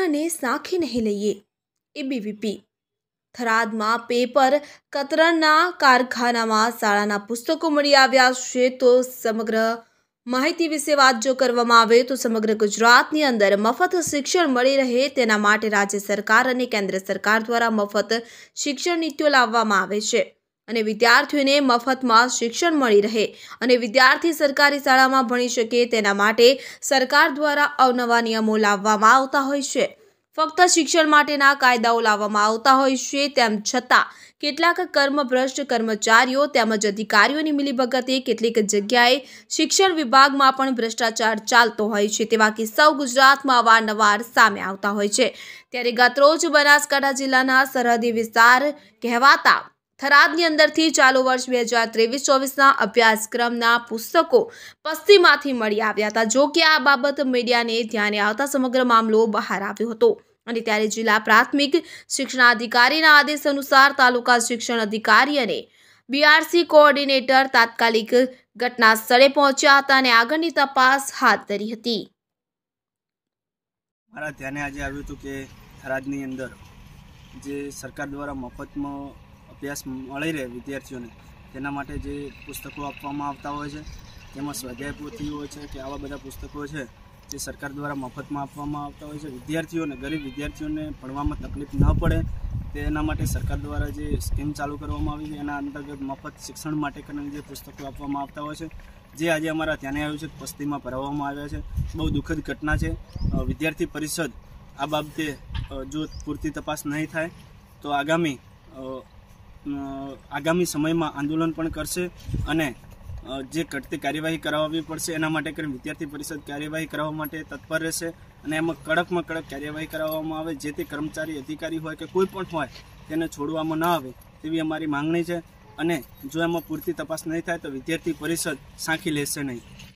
કોરોનાને સાંખી નહીં લઈએ એ બીવીપી થરાદમાં પેપર કતરણના કારખાનામાં શાળાના પુસ્તકો મળી આવ્યા છે તો સમગ્ર માહિતી વિશે વાત જો કરવામાં આવે તો સમગ્ર ગુજરાતની અંદર મફત શિક્ષણ મળી રહે તેના માટે રાજ્ય સરકાર અને કેન્દ્ર સરકાર દ્વારા મફત શિક્ષણ નીતિઓ લાવવામાં આવે છે અને વિદ્યાર્થીઓને મફતમાં શિક્ષણ મળી રહે અને વિદ્યાર્થી સરકારી શાળામાં ભણી શકે તેના માટે સરકાર દ્વારા અવનવા નિયમો લાવવામાં આવતા હોય છે ફક્ત શિક્ષણ માટેના કાયદાઓ લાવવામાં આવતા હોય છે તેમ છતાં કેટલાક કર્મભ્રષ્ટ કર્મચારીઓ તેમજ અધિકારીઓની મિલીભગતે કેટલીક જગ્યાએ શિક્ષણ વિભાગમાં પણ ભ્રષ્ટાચાર ચાલતો હોય છે તેવા કિસ્સાઓ ગુજરાતમાં અવારનવાર સામે આવતા હોય છે ત્યારે ગતરોજ બનાસકાંઠા જિલ્લાના સરહદી વિસ્તાર કહેવાતા થરાદની અંદરથી ચાલુ વર્ષ બે હજાર ત્રેવીસ ચોવીસના અભ્યાસક્રમના પુસ્તકો પશ્ચિમમાંથી મળી આવ્યા હતા જો કે આ બાબત મીડિયાને ધ્યાને આવતા સમગ્ર મામલો બહાર આવ્યો હતો અને ત્યારે જિલ્લા પ્રાથમિક શિક્ષણાધિકારીના આદેશ અનુસાર તાલુકા શિક્ષણ અધિકારી અને બીઆરસી કોઓર્ડિનેટર તાત્કાલિક ઘટના સ્થળે પહોંચ્યા હતા અને આગળની તપાસ હાથ ધરી હતી મારા ધ્યાને આજે આવ્યું હતું કે થરાદની અંદર જે સરકાર દ્વારા મફતમાં અભ્યાસ મળી રહે વિદ્યાર્થીઓને તેના માટે જે પુસ્તકો આપવામાં આવતા હોય છે તેમાં સ્વાધ્યાય પોથી હોય છે કે આવા બધા પુસ્તકો છે જે સરકાર દ્વારા મફતમાં આપવામાં આવતા હોય છે વિદ્યાર્થીઓને ગરીબ વિદ્યાર્થીઓને ભણવામાં તકલીફ ન પડે તેના માટે સરકાર દ્વારા જે સ્કીમ ચાલુ કરવામાં આવી છે એના અંતર્ગત મફત શિક્ષણ માટે કરીને જે પુસ્તકો આપવામાં આવતા હોય છે જે આજે અમારા ધ્યાને આવ્યું છે પસ્તીમાં ભરાવવામાં આવ્યા છે બહુ દુઃખદ ઘટના છે વિદ્યાર્થી પરિષદ આ બાબતે જો પૂરતી તપાસ નહીં થાય તો આગામી આગામી સમયમાં આંદોલન પણ કરશે અને જે ઘટતી કાર્યવાહી કરાવવી પડશે એના માટે કરીને વિદ્યાર્થી પરિષદ કાર્યવાહી કરાવવા માટે તત્પર રહેશે અને એમાં કડકમાં કડક કાર્યવાહી કરાવવામાં આવે જેથી કર્મચારી અધિકારી હોય કે કોઈ પણ હોય તેને છોડવામાં ન આવે તેવી અમારી માંગણી છે અને જો એમાં પૂરતી તપાસ નહીં થાય તો વિદ્યાર્થી પરિષદ સાંખી લેશે નહીં